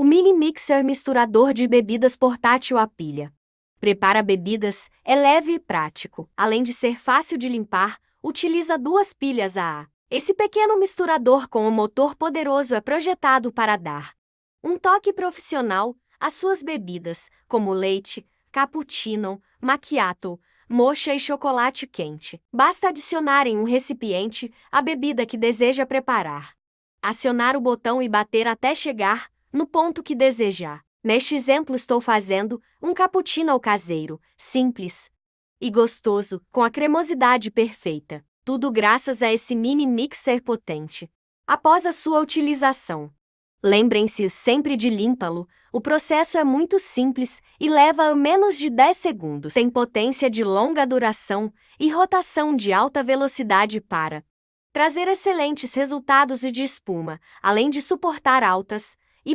O mini mixer misturador de bebidas portátil à pilha. Prepara bebidas, é leve e prático. Além de ser fácil de limpar, utiliza duas pilhas AA. Esse pequeno misturador com um motor poderoso é projetado para dar um toque profissional às suas bebidas, como leite, cappuccino, macchiato, mocha e chocolate quente. Basta adicionar em um recipiente a bebida que deseja preparar. Acionar o botão e bater até chegar no ponto que desejar. Neste exemplo, estou fazendo um cappuccino ao caseiro, simples e gostoso, com a cremosidade perfeita. Tudo graças a esse mini mixer potente. Após a sua utilização, lembrem-se sempre de limpá-lo. O processo é muito simples e leva menos de 10 segundos. Tem potência de longa duração e rotação de alta velocidade para trazer excelentes resultados e de espuma, além de suportar altas